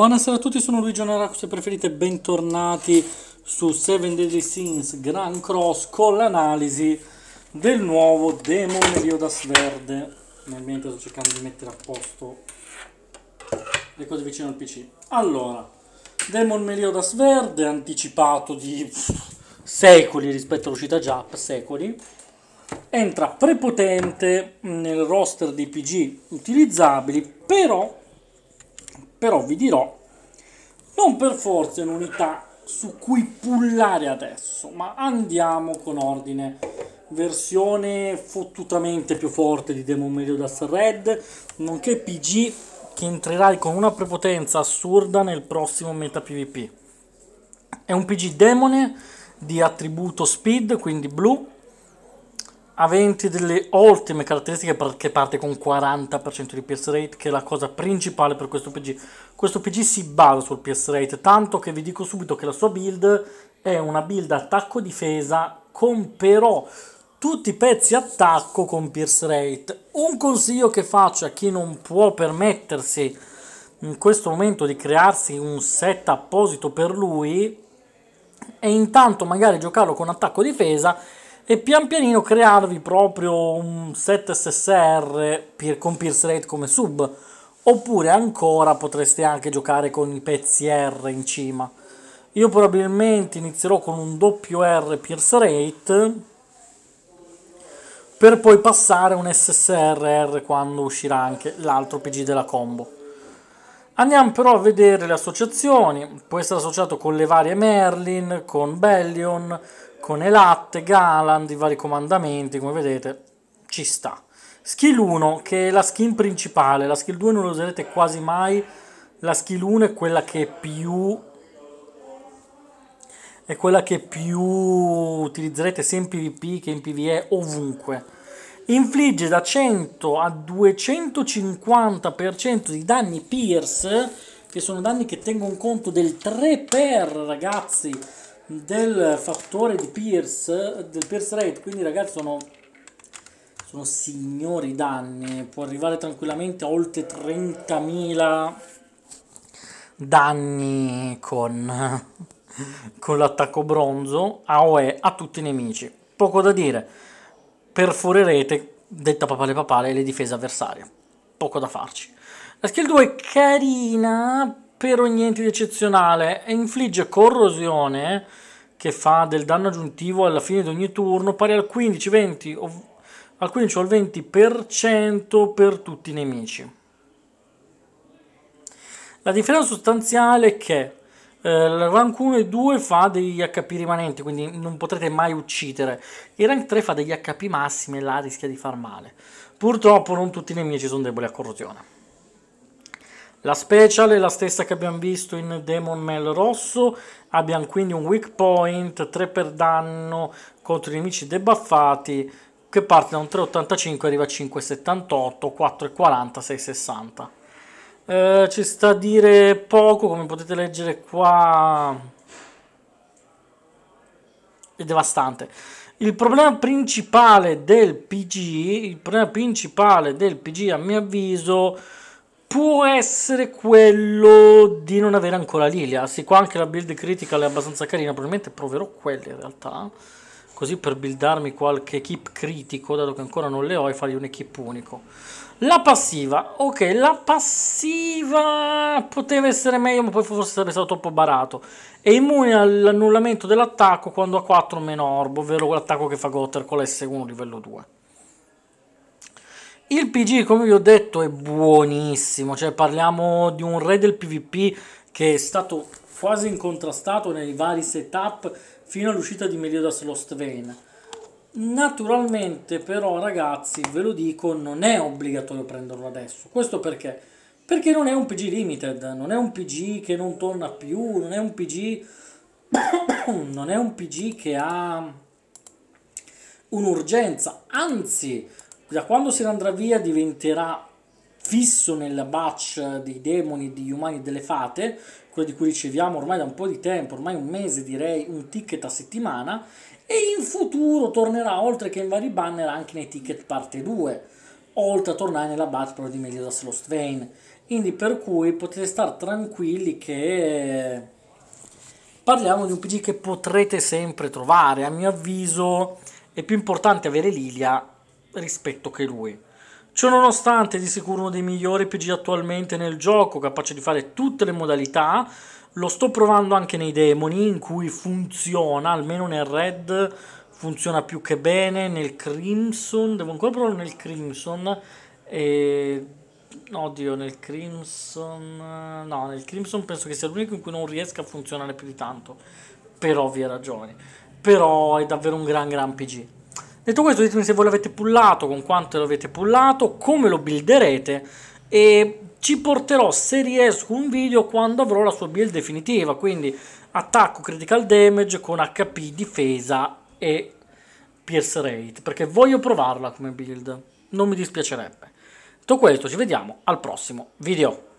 Buonasera a tutti, sono Luigi Onaraco, se preferite bentornati su 7 Deadly Sins Grand Cross con l'analisi del nuovo Demon Meliodas Verde. Nel mentre sto cercando di mettere a posto le cose vicino al PC. Allora, Demon Meliodas Verde, anticipato di pff, secoli rispetto all'uscita Jap, secoli. Entra prepotente nel roster di PG utilizzabili, però però vi dirò, non per forza un'unità su cui pullare adesso, ma andiamo con ordine. Versione fottutamente più forte di Demon Meliodas Red, nonché PG che entrerai con una prepotenza assurda nel prossimo meta PvP. È un PG demone di attributo speed, quindi blu, aventi delle ottime caratteristiche perché parte con 40% di PS rate che è la cosa principale per questo PG questo PG si basa sul PS rate tanto che vi dico subito che la sua build è una build attacco difesa con però tutti i pezzi attacco con pierce rate un consiglio che faccio a chi non può permettersi in questo momento di crearsi un set apposito per lui è intanto magari giocarlo con attacco difesa e pian pianino crearvi proprio un set SSR per, con Pierce Rate come sub, oppure ancora potreste anche giocare con i pezzi R in cima. Io probabilmente inizierò con un doppio R Pierce Rate, per poi passare un SSRR quando uscirà anche l'altro PG della combo. Andiamo però a vedere le associazioni, può essere associato con le varie Merlin, con Bellion, con Elat, Galand, i vari comandamenti, come vedete, ci sta. Skill 1, che è la skin principale, la skill 2 non la userete quasi mai, la skill 1 è quella che più è quella che più utilizzerete sia in PvP che in PvE ovunque. Infligge da 100 a 250% di danni Pierce, che sono danni che tengono conto del 3 per, ragazzi, del fattore di Pierce, del Pierce rate, quindi ragazzi sono, sono signori danni, può arrivare tranquillamente a oltre 30.000 danni con, con l'attacco bronzo AOE a tutti i nemici. Poco da dire, perforerete, detta papale papale, le difese avversarie. Poco da farci. La skill 2 è carina, per niente di eccezionale e infligge corrosione che fa del danno aggiuntivo alla fine di ogni turno pari al 15, 20, al 15 o al 20% per tutti i nemici. La differenza sostanziale è che eh, il rank 1 e 2 fa degli HP rimanenti, quindi non potrete mai uccidere. Il rank 3 fa degli HP massimi e là rischia di far male. Purtroppo non tutti i nemici sono deboli a corrosione. La special è la stessa che abbiamo visto in Demon Mel rosso, abbiamo quindi un weak point, 3 per danno contro i nemici debuffati, che parte da un 3,85 arriva a 5,78, 4,40, 6,60. Eh, ci sta a dire poco, come potete leggere qua è devastante. Il problema principale del PG, il problema principale del PG a mio avviso può essere quello di non avere ancora Lilia. Sì, qua anche la build critical è abbastanza carina, probabilmente proverò quella in realtà. Così per buildarmi qualche equip critico, dato che ancora non le ho, e fargli un equip unico. La passiva, ok, la passiva poteva essere meglio, ma poi forse sarebbe stato troppo barato. È immune all'annullamento dell'attacco quando ha 4 meno orbo, ovvero l'attacco che fa Gotter con la S1 livello 2. Il PG, come vi ho detto, è buonissimo, cioè parliamo di un re del PvP che è stato quasi incontrastato nei vari setup fino all'uscita di Meliodas Lost Vein. Naturalmente però ragazzi, ve lo dico, non è obbligatorio prenderlo adesso. Questo perché? Perché non è un PG limited, non è un PG che non torna più, non è un PG non è un PG che ha un'urgenza, anzi da quando se ne andrà via diventerà fisso nella batch dei demoni, degli umani e delle fate, quello di cui riceviamo ormai da un po' di tempo, ormai un mese direi, un ticket a settimana, e in futuro tornerà oltre che in vari banner anche nei ticket parte 2, oltre a tornare nella batch però di Meliodas Lost Vein. Quindi per cui potete stare tranquilli che eh, parliamo di un PG che potrete sempre trovare, a mio avviso è più importante avere Lilia rispetto che lui. Ciononostante è di sicuro uno dei migliori PG attualmente nel gioco, capace di fare tutte le modalità, lo sto provando anche nei demoni in cui funziona, almeno nel red funziona più che bene, nel crimson, devo ancora provarlo nel crimson, e... oddio nel crimson, no nel crimson penso che sia l'unico in cui non riesca a funzionare più di tanto, per ovvie ragioni, però è davvero un gran gran PG. Detto questo, ditemi se voi l'avete pullato, con quanto l'avete pullato, come lo builderete e ci porterò se riesco un video quando avrò la sua build definitiva, quindi attacco critical damage con HP, difesa e pierce rate, perché voglio provarla come build, non mi dispiacerebbe. Detto questo, ci vediamo al prossimo video.